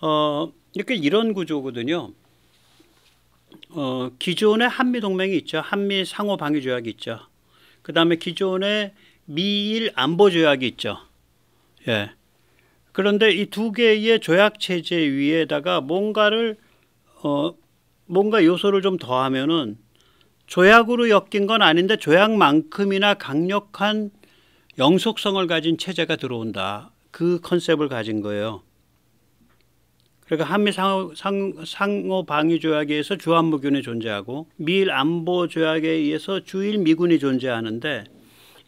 어, 이렇게 이런 구조거든요. 어, 기존의 한미 동맹이 있죠. 한미 상호 방위 조약이 있죠. 그 다음에 기존의 미일 안보 조약이 있죠. 예. 그런데 이 두 개의 조약 체제 위에다가 뭔가를 어, 뭔가 요소를 좀 더하면은 조약으로 엮인 건 아닌데 조약만큼이나 강력한 영속성을 가진 체제가 들어온다. 그 컨셉을 가진 거예요. 그러니까 한미 상호, 상호 방위 조약에 의해서 주한무군이 존재하고 미일 안보 조약에 의해서 주일 미군이 존재하는데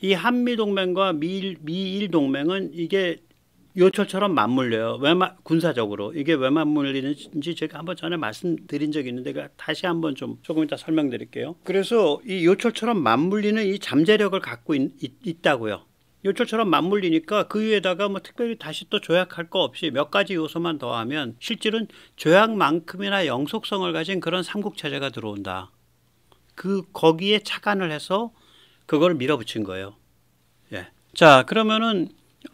이 한미 동맹과 미일, 미일 동맹은 이게 요철처럼 맞물려요. 왜 마, 군사적으로 이게 왜 맞물리는지 제가 한 번 전에 말씀드린 적이 있는데 다시 한번 좀 조금 이따 설명드릴게요. 그래서 이 요철처럼 맞물리는 이 잠재력을 갖고 있, 있, 있다고요. 요철처럼 맞물리니까 그 위에다가 뭐 특별히 다시 또 조약할 거 없이 몇 가지 요소만 더하면 실질은 조약만큼이나 영속성을 가진 그런 삼국 체제가 들어온다. 그 거기에 착안을 해서 그걸 밀어붙인 거예요. 예. 자, 그러면은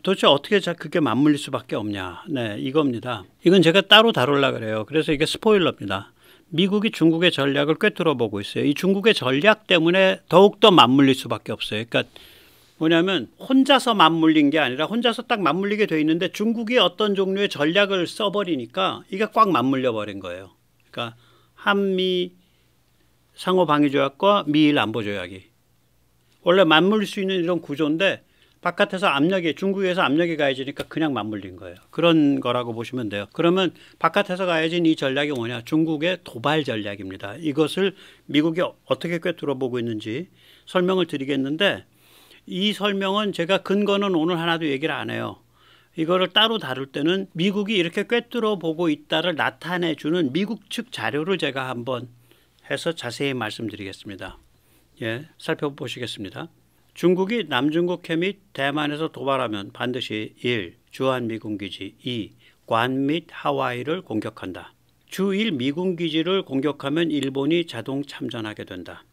도대체 어떻게 그게 맞물릴 수밖에 없냐? 네, 이겁니다. 이건 제가 따로 다룰라 그래요. 그래서 이게 스포일러입니다. 미국이 중국의 전략을 꿰뚫어 보고 있어요. 이 중국의 전략 때문에 더욱더 맞물릴 수밖에 없어요. 그러니까 뭐냐면 혼자서 맞물린 게 아니라 혼자서 딱 맞물리게 돼 있는데 중국이 어떤 종류의 전략을 써버리니까 이게 꽉 맞물려 버린 거예요. 그러니까 한미 상호 방위 조약과 미일 안보 조약이 원래 맞물릴 수 있는 이런 구조인데 바깥에서 압력이 중국에서 압력이 가해지니까 그냥 맞물린 거예요. 그런 거라고 보시면 돼요. 그러면 바깥에서 가해진 이 전략이 뭐냐? 중국의 도발 전략입니다. 이것을 미국이 어떻게 꿰뚫어 보고 있는지 설명을 드리겠는데 이 설명은 제가 근거는 오늘 하나도 얘기를 안 해요. 이거를 따로 다룰 때는 미국이 이렇게 꿰뚫어 보고 있다를 나타내 주는 미국 측 자료를 제가 한번 해서 자세히 말씀드리겠습니다. 예, 살펴보시겠습니다. 중국이 남중국해 및 대만에서 도발하면 반드시 1. 주한미군기지 2. 관 및 하와이를 공격한다. 주1 미군기지를 공격하면 일본이 자동 참전하게 된다.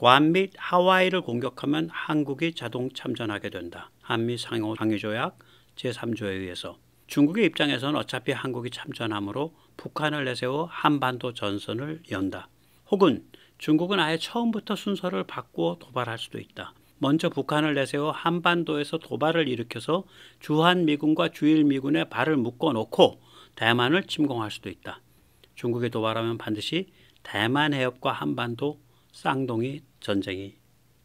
괌및 하와이를 공격하면 한국이 자동 참전하게 된다. 한미 상호 방위조약 제3조에 의해서 중국의 입장에선 어차피 한국이 참전함으로 북한을 내세워 한반도 전선을 연다. 혹은 중국은 아예 처음부터 순서를 바꾸어 도발할 수도 있다. 먼저 북한을 내세워 한반도에서 도발을 일으켜서 주한미군과 주일미군의 발을 묶어놓고 대만을 침공할 수도 있다. 중국이 도발하면 반드시 대만 해협과 한반도 쌍둥이 전쟁이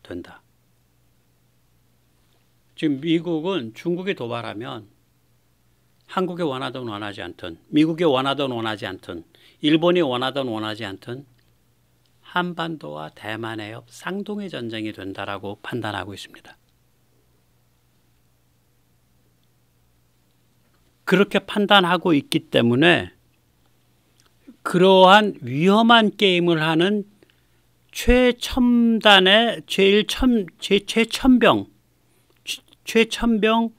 된다. 지금 미국은 중국이 도발하면 한국이 원하든 원하지 않든, 미국이 원하든 원하지 않든, 일본이 원하든 원하지 않든 한반도와 대만의 옆 쌍둥이 전쟁이 된다라고 판단하고 있습니다. 그렇게 판단하고 있기 때문에 그러한 위험한 게임을 하는 최첨단의 제일 첨, 제, 최첨병, 최첨병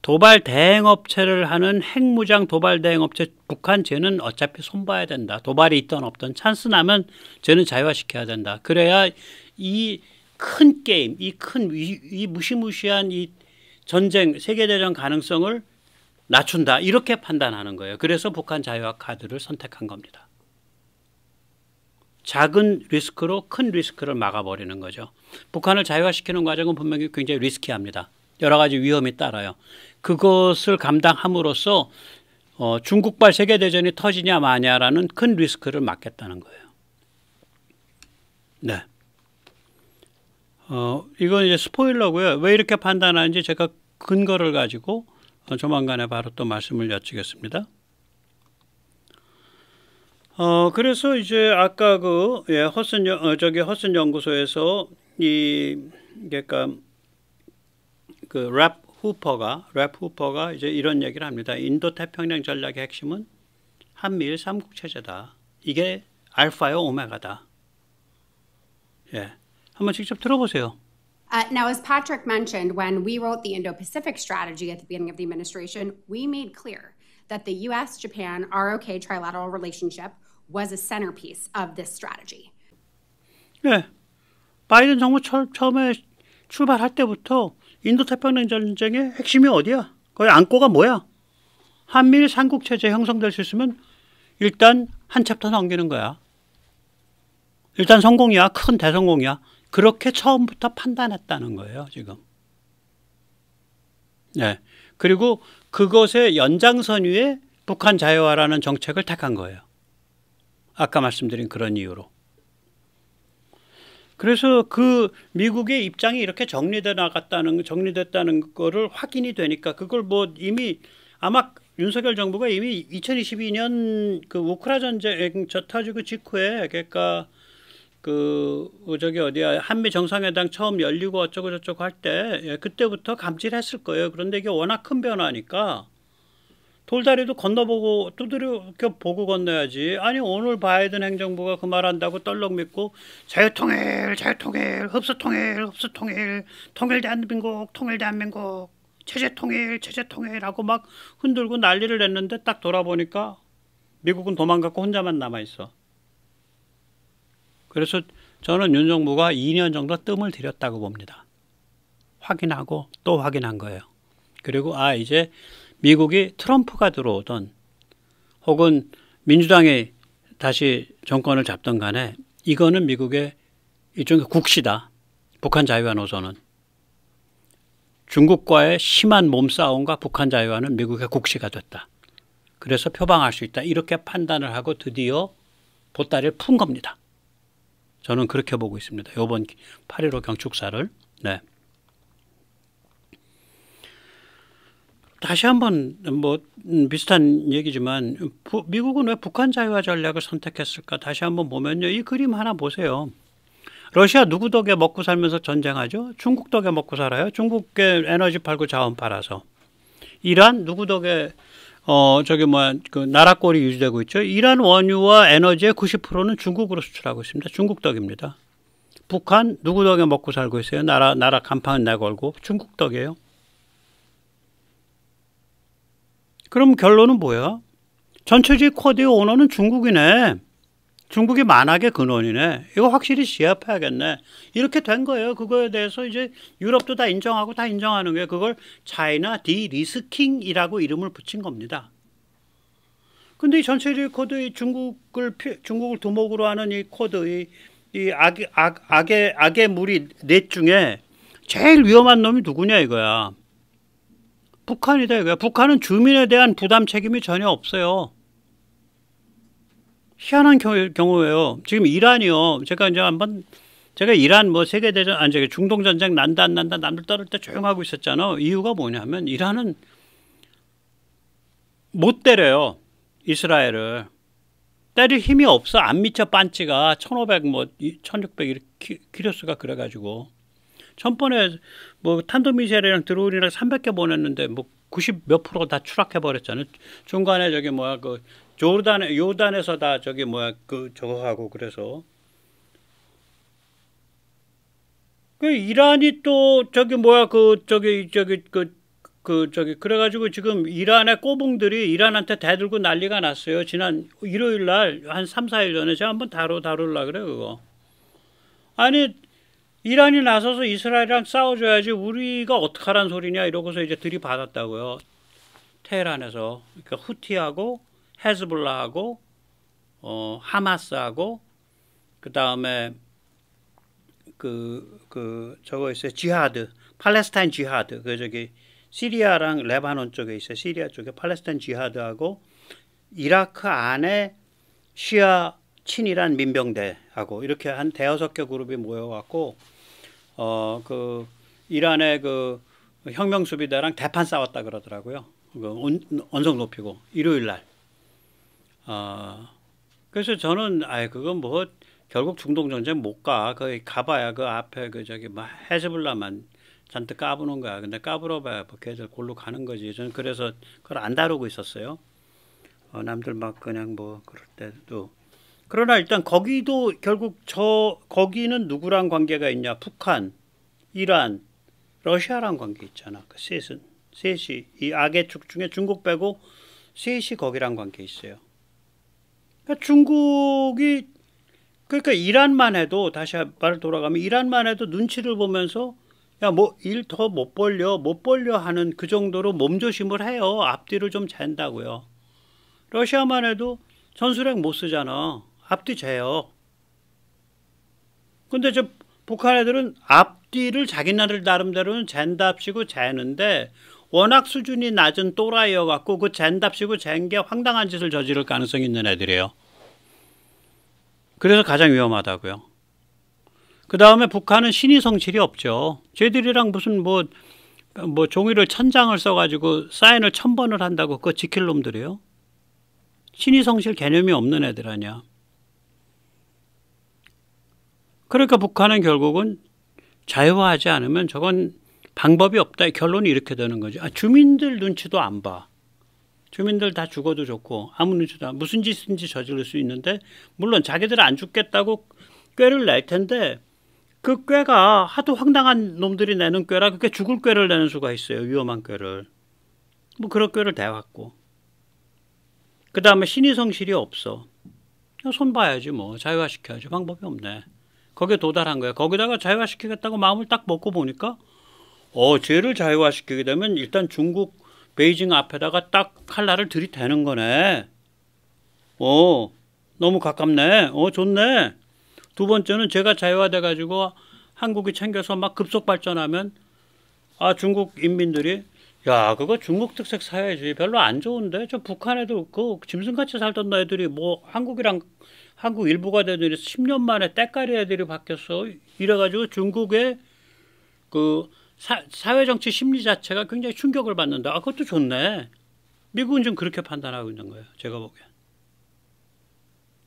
도발 대행업체를 하는 핵무장 도발 대행업체 북한 쟤는 어차피 손봐야 된다. 도발이 있던 없던 찬스 나면 쟤는 자유화시켜야 된다. 그래야 이 큰 게임, 이 큰 이 무시무시한 이 전쟁 세계대전 가능성을 낮춘다 이렇게 판단하는 거예요. 그래서 북한 자유화 카드를 선택한 겁니다. 작은 리스크로 큰 리스크를 막아버리는 거죠. 북한을 자유화시키는 과정은 분명히 굉장히 리스키합니다. 여러 가지 위험이 따라요. 그것을 감당함으로써 어, 중국발 세계대전이 터지냐 마냐라는 큰 리스크를 막겠다는 거예요. 네. 어, 이건 이제 스포일러고요. 왜 이렇게 판단하는지 제가 근거를 가지고 어, 조만간에 바로 또 말씀을 여쭙겠습니다. 어 그래서 이제 아까 그 예, 허슨 어, 저기 허슨 연구소에서 이 그러니까 그랩 후퍼가 랩 후퍼가 이제 이런 얘기를 합니다. 인도 태평양 전략의 핵심은 한미일 삼국 체제다. 이게 알파요 오메가다. 예. 한번 직접 들어보세요. Uh, now, as Patrick mentioned, when we wrote the Indo Pacific strategy at the beginning of the administration, we made clear that the US Japan ROK trilateral relationship was a centerpiece of this strategy. 네. 바이든 정부 처, 처음에 출발할 때부터 인도 태평양 전쟁의 핵심이 어디야? 거의 안고가 뭐야? 한미일 삼국 체제 형성될 수 있으면 일단 한 챕터 넘기는 거야. 일단 성공이야. 큰 대성공이야. 그렇게 처음부터 판단했다는 거예요, 지금. 네. 그리고 그것의 연장선 위에 북한 자유화라는 정책을 택한 거예요. 아까 말씀드린 그런 이유로. 그래서 그 미국의 입장이 이렇게 정리돼 나갔다는 정리됐다는 거를 확인이 되니까 그걸 뭐 이미 아마 윤석열 정부가 이미 2022년 그 우크라 전쟁 저 터지고 직후에 그러니까 그 저기 어디야 한미 정상회담 처음 열리고 어쩌고 저쩌고 할때 예, 그때부터 감지했을 를 거예요. 그런데 이게 워낙 큰 변화니까 돌다리도 건너보고 두드려 보고 건너야지. 아니 오늘 바이든 행정부가 그 말한다고 떨렁 믿고 자유통일, 자유통일, 흡수통일, 흡수통일, 통일대한민국, 통일대한민국, 체제통일, 체제통일하고 막 흔들고 난리를 냈는데 딱 돌아보니까 미국은 도망갔고 혼자만 남아 있어. 그래서 저는 윤 정부가 2년 정도 뜸을 들였다고 봅니다. 확인하고 또 확인한 거예요. 그리고 아 이제 미국이 트럼프가 들어오던 혹은 민주당이 다시 정권을 잡던 간에 이거는 미국의 일종의 국시다. 북한 자유화 노선은 중국과의 심한 몸싸움과 북한 자유화는 미국의 국시가 됐다. 그래서 표방할 수 있다. 이렇게 판단을 하고 드디어 보따리를 푼 겁니다. 저는 그렇게 보고 있습니다. 이번 8.15 경축사를. 네. 다시 한번 뭐 음, 비슷한 얘기지만 부, 미국은 왜 북한 자유화 전략을 선택했을까 다시 한번 보면요 이 그림 하나 보세요 러시아 누구 덕에 먹고 살면서 전쟁하죠 중국 덕에 먹고 살아요 중국에 에너지 팔고 자원 팔아서 이란 누구 덕에 어, 저기 뭐야, 그 나라꼴이 유지되고 있죠. 이란 원유와 에너지의 90%는 중국으로 수출하고 있습니다. 중국 덕입니다. 북한 누구 덕에 먹고 살고 있어요? 나라, 나라 간판 내걸고 중국 덕이에요. 그럼 결론은 뭐야? 전체주의 쿼드의 오너는 중국이네. 중국이 만악의 근원이네. 이거 확실히 시합해야겠네. 이렇게 된 거예요. 그거에 대해서 이제 유럽도 다 인정하고 다 인정하는 게 그걸 차이나 디리스킹이라고 이름을 붙인 겁니다. 근데 이 전체 의 코드의 중국을 중국을 두목으로 하는 이 코드의 이 악의 악, 악의 악의 물이 넷 중에 제일 위험한 놈이 누구냐 이거야. 북한이다 이거야. 북한은 주민에 대한 부담 책임이 전혀 없어요. 희한한 경우, 예요 지금 이란이요. 제가 이제 한번 제가 이란 뭐 세계 대전 아니 저기 중동 전쟁 난다 안 난다 남들 떠들 때 조용하고 있었잖아. 이유가 뭐냐면 이란은 못 때려요. 이스라엘을. 때릴 힘이 없어. 안 미쳐 반지가 1500뭐1600 이렇게 키로수가 그래 가지고. 천번에뭐 탄도미사일이랑 드론이랑 300개 보냈는데 뭐 90몇 프로 다 추락해 버렸잖아요. 중간에 저기 뭐야 그조단에 요단에서 다 저기 뭐야 그 저거 하고 그래서 그 이란이 또 저기 뭐야 그 저기 저기 그그 그 저기 그래가지고 지금 이란의 꼬붕들이 이란한테 대들고 난리가 났어요. 지난 일요일 날 한 3, 4일 전에 제가 한번 다뤄 다룰라 그래 그거. 아니 이란이 나서서 이스라엘이랑 싸워줘야지 우리가 어떡하란 소리냐 이러고서 이제 들이받았다고요. 테헤란에서 그러니까 후티하고 헤즈블라하고 어, 하마스하고 그다음에 그그 그 저거 있어요. 지하드. 팔레스타인 지하드. 그 저기 시리아랑 레바논 쪽에 있어요. 시리아 쪽에 팔레스타인 지하드하고 이라크 안에 시아 친일한 민병대하고 이렇게 한 대여섯 개 그룹이 모여갖고 어 그 이란의 그 혁명 수비대랑 대판 싸웠다 그러더라고요. 그 언성 높이고 일요일 날. 어, 그래서 저는 아예 그건 뭐 결국 중동 전쟁 못 가. 거그 가봐야 그 앞에 그 저기 막 뭐 헤즈블라만 잔뜩 까부는 거야. 근데 까불어봐야 뭐 걔들 골로 가는 거지. 저는 그래서 그걸 안 다루고 있었어요. 어, 남들 막 그냥 뭐 그럴 때도 그러나 일단 거기도 결국 저 거기는 누구랑 관계가 있냐? 북한, 이란, 러시아랑 관계 있잖아. 그 셋은 셋이 이 악의 축 중에 중국 빼고 셋이 거기랑 관계 있어요. 그러니까 중국이 그러니까 이란만 해도 다시 말을 돌아가면 이란만 해도 눈치를 보면서 야 뭐 일 더 못 벌려 못 벌려 하는 그 정도로 몸조심을 해요. 앞뒤를 좀 잰다고요. 러시아만 해도 전술핵 못 쓰잖아. 앞뒤 재요. 근데 저 북한 애들은 앞뒤를 자기네들 나름대로는 잰답시고 재는데 워낙 수준이 낮은 또라이여 갖고 그 잰답시고 잰게 황당한 짓을 저지를 가능성이 있는 애들이에요. 그래서 가장 위험하다고요. 그 다음에 북한은 신의 성실이 없죠. 쟤들이랑 무슨 뭐, 뭐 종이를 천장을 써가지고 사인을 천 번을 한다고 그거 지킬 놈들이에요. 신의 성실 개념이 없는 애들 아니야. 그러니까 북한은 결국은 자유화하지 않으면 저건 방법이 없다. 결론이 이렇게 되는 거죠. 아, 주민들 눈치도 안 봐. 주민들 다 죽어도 좋고 아무 눈치도 안 무슨 짓인지 저지를 수 있는데 물론 자기들 안 죽겠다고 꾀를 낼 텐데 그 꾀가 하도 황당한 놈들이 내는 꾀라 그게 죽을 꾀를 내는 수가 있어요. 위험한 꾀를. 뭐 그런 꾀를 대왔고. 그 다음에 신의성실이 없어. 손 봐야지 뭐. 자유화시켜야지. 방법이 없네. 거기에 도달한 거야. 거기다가 자유화시키겠다고 마음을 딱 먹고 보니까 어, 죄를 자유화시키게 되면 일단 중국 베이징 앞에다가 딱 칼날을 들이대는 거네. 어, 너무 가깝네. 어, 좋네. 두 번째는 제가 자유화돼 가지고 한국이 챙겨서 막 급속 발전하면 아, 중국 인민들이 야, 그거 중국 특색 사회주의 별로 안 좋은데 저 북한에도 그 짐승같이 살던 애들이 뭐 한국이랑 한국 일부가 되더니 10년 만에 때깔이 애들이 바뀌었어. 이래가지고 중국의 그 사, 회정치 심리 자체가 굉장히 충격을 받는다. 아, 그것도 좋네. 미국은 지금 그렇게 판단하고 있는 거예요. 제가 보기엔.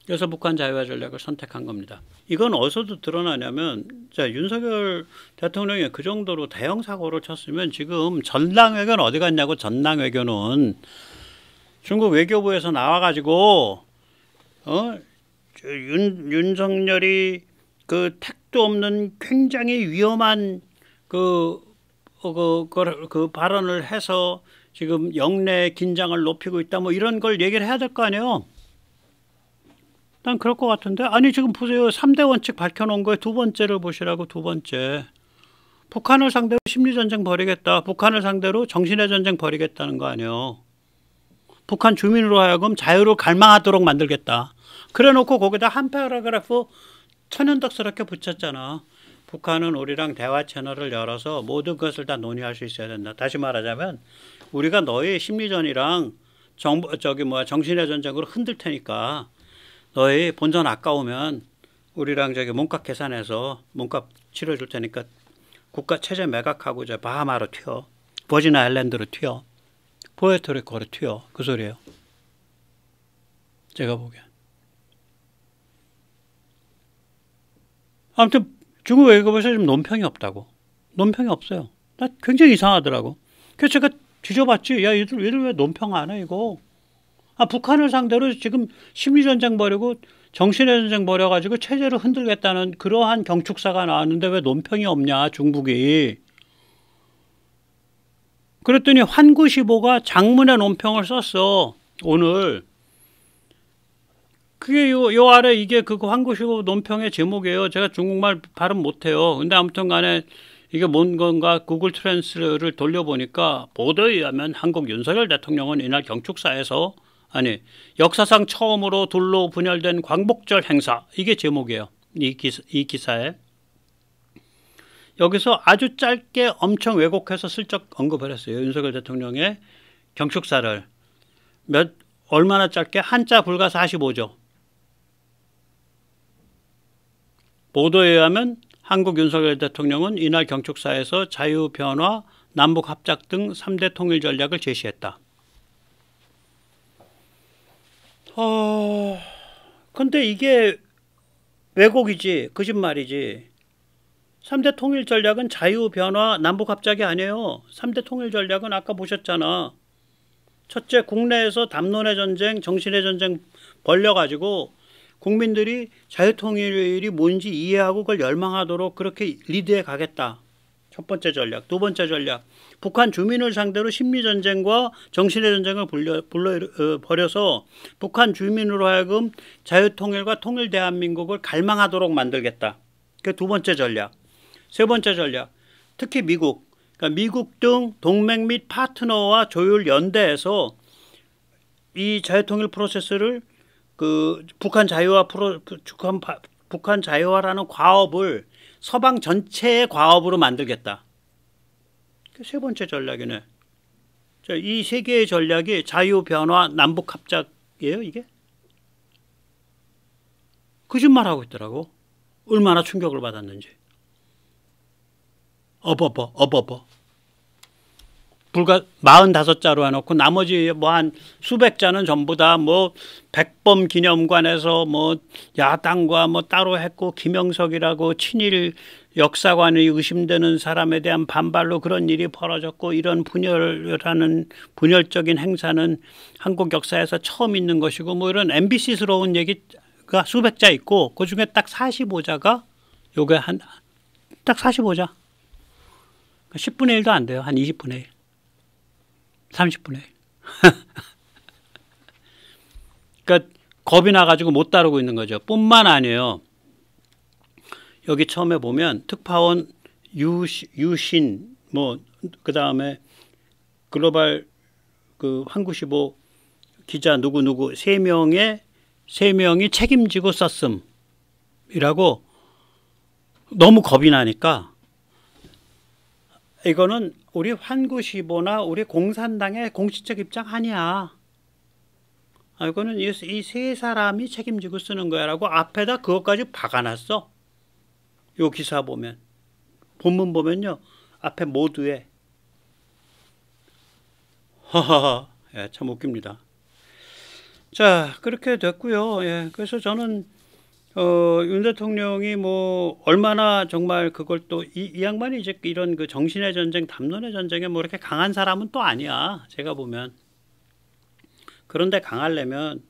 그래서 북한 자유화 전략을 선택한 겁니다. 이건 어디서도 드러나냐면 자 윤석열 대통령이 그 정도로 대형 사고를 쳤으면 지금 전당회견 어디 갔냐고 전당회견은 중국 외교부에서 나와가지고 어 윤, 윤석열이 그 택도 없는 굉장히 위험한 그, 어, 그, 그, 그 발언을 해서 지금 영내 긴장을 높이고 있다 뭐 이런 걸 얘기를 해야 될 거 아니에요. 난 그럴 것 같은데 아니 지금 보세요. 3대 원칙 밝혀놓은 거에 두 번째를 보시라고 두 번째. 북한을 상대로 심리전쟁 벌이겠다. 북한을 상대로 정신의 전쟁 벌이겠다는 거 아니에요. 북한 주민으로 하여금 자유로 갈망하도록 만들겠다. 그래놓고 거기다 한 패러그래프 천연덕스럽게 붙였잖아. 북한은 우리랑 대화 채널을 열어서 모든 것을 다 논의할 수 있어야 된다. 다시 말하자면 우리가 너희 심리전이랑 정보 저기 뭐야 정신의 전쟁으로 흔들 테니까 너희 본전 아까우면 우리랑 저기 몸값 계산해서 몸값 치러 줄 테니까 국가 체제 매각하고 저 바하마로 튀어 버지나 아일랜드로 튀어 포에토리코로 튀어 그 소리예요. 제가 보기엔. 아무튼 중국 외교부에서 지금 논평이 없다고. 논평이 없어요. 나 굉장히 이상하더라고. 그래서 제가 뒤져봤지. 야, 얘들, 얘들 왜 논평 안 해, 이거? 아, 북한을 상대로 지금 심리전쟁 벌이고 정신의 전쟁 벌여가지고 체제를 흔들겠다는 그러한 경축사가 나왔는데 왜 논평이 없냐, 중국이. 그랬더니 환구시보가 장문의 논평을 썼어, 오늘. 그게 요, 요 아래 이게 그거 한국시고 논평의 제목이에요. 제가 중국말 발음 못해요. 근데 아무튼 간에 이게 뭔 건가 구글 트랜스를 돌려보니까 보도에 의하면 한국 윤석열 대통령은 이날 경축사에서 아니 역사상 처음으로 둘로 분열된 광복절 행사 이게 제목이에요. 이, 기사, 이 기사에 여기서 아주 짧게 엄청 왜곡해서 슬쩍 언급을 했어요. 윤석열 대통령의 경축사를 몇 얼마나 짧게 한자 불과 45조 보도에 의하면 한국 윤석열 대통령은 이날 경축사에서 자유 변화, 남북 합작 등 3대 통일 전략을 제시했다. 어, 근데 이게 왜곡이지, 거짓말이지. 3대 통일 전략은 자유 변화, 남북 합작이 아니에요. 3대 통일 전략은 아까 보셨잖아. 첫째, 국내에서 담론의 전쟁, 정신의 전쟁 벌려가지고 국민들이 자유통일이 뭔지 이해하고 그걸 열망하도록 그렇게 리드해 가겠다. 첫 번째 전략, 두 번째 전략. 북한 주민을 상대로 심리전쟁과 정신의 전쟁을 불려, 불러, 어, 벌여서 북한 주민으로 하여금 자유통일과 통일 대한민국을 갈망하도록 만들겠다. 그 두 번째 전략. 세 번째 전략. 특히 미국. 그러니까 미국 등 동맹 및 파트너와 조율 연대에서 이 자유통일 프로세스를 그 북한 자유화 프로 그 북한 북한 자유화라는 과업을 서방 전체의 과업으로 만들겠다. 그 세 번째 전략이네. 자, 이세 개의 전략이 자유 변화 남북 합작이에요, 이게? 거짓말하고 있더라고. 얼마나 충격을 받았는지. 어버버, 어버버. 불과 45자로 해놓고 나머지 뭐 한 수백 자는 전부 다 뭐 백범 기념관에서 뭐 야당과 뭐 따로 했고 김영석이라고 친일 역사관이 의심되는 사람에 대한 반발로 그런 일이 벌어졌고 이런 분열하는 분열적인 행사는 한국 역사에서 처음 있는 것이고 뭐 이런 MBC스러운 얘기가 수백 자 있고 그 중에 딱 45자가 요게 한 딱 45자. 10분의 그러니까 1도 안 돼요. 한 20분의 1. 30분에. 그러니까 겁이 나가지고 못 다루고 있는 거죠. 뿐만 아니에요. 여기 처음에 보면 특파원 유, 신뭐그 다음에 글로벌 그 한구시보 기자 누구 누구 세 명의 세 명이 책임지고 썼음이라고 너무 겁이 나니까 이거는 우리 환구시보나 우리 공산당의 공식적 입장 아니야. 아, 이거는 이 세 사람이 책임지고 쓰는 거야라고 앞에다 그것까지 박아놨어. 요 기사 보면 본문 보면요 앞에 모두에 하하하 예, 참 웃깁니다. 자 그렇게 됐고요. 예, 그래서 저는 어, 윤 대통령이 뭐 얼마나 정말 그걸 또이 이 양반이 이제 이런 그 정신의 전쟁, 담론의 전쟁에 뭐 이렇게 강한 사람은 또 아니야. 제가 보면 그런데 강하려면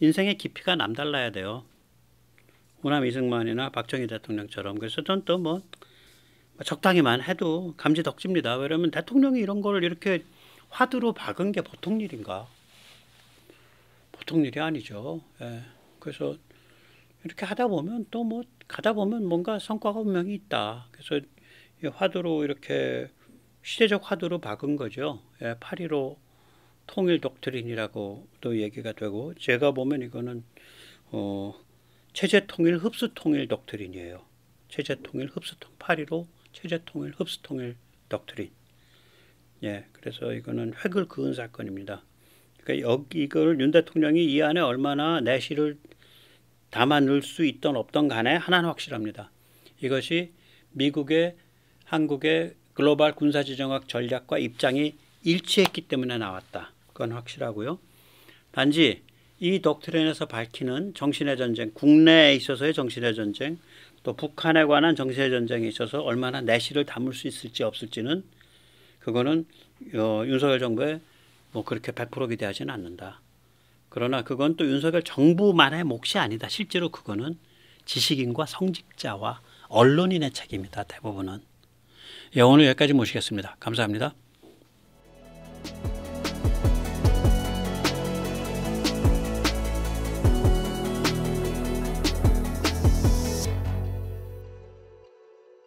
인생의 깊이가 남달라야 돼요. 호남 이승만이나 박정희 대통령처럼 그래서 전 또뭐 적당히만 해도 감지덕집니다. 왜냐면 대통령이 이런 거를 이렇게 화두로 박은 게 보통 일인가? 보통 일이 아니죠. 예. 그래서 이렇게 하다 보면 또 뭐 가다 보면 뭔가 성과가 분명히 있다. 그래서 이 화두로 이렇게 시대적 화두로 박은 거죠. 예, 8.15 통일 독트린이라고도 얘기가 되고 제가 보면 이거는 어, 체제 통일 흡수 통일 독트린이에요. 체제 통일 흡수 통8.15 체제 통일 흡수 통일 독트린. 예, 그래서 이거는 획을 그은 사건입니다. 그러니까 여기 이걸 윤 대통령이 이 안에 얼마나 내실을 담아놓을수 있던 없던 간에 하나는 확실합니다. 이것이 미국의 한국의 글로벌 군사지정학 전략과 입장이 일치했기 때문에 나왔다. 그건 확실하고요. 단지 이 독트렌에서 밝히는 정신의 전쟁, 국내에 있어서의 정신의 전쟁, 또 북한에 관한 정신의 전쟁에 있어서 얼마나 내실을 담을 수 있을지 없을지는 그거는 어, 윤석열 정부에 뭐 그렇게 100% 기대하지는 않는다. 그러나 그건 또 윤석열 정부만의 몫이 아니다. 실제로 그거는 지식인과 성직자와 언론인의 책임이다. 대부분은. 예, 오늘 여기까지 모시겠습니다. 감사합니다.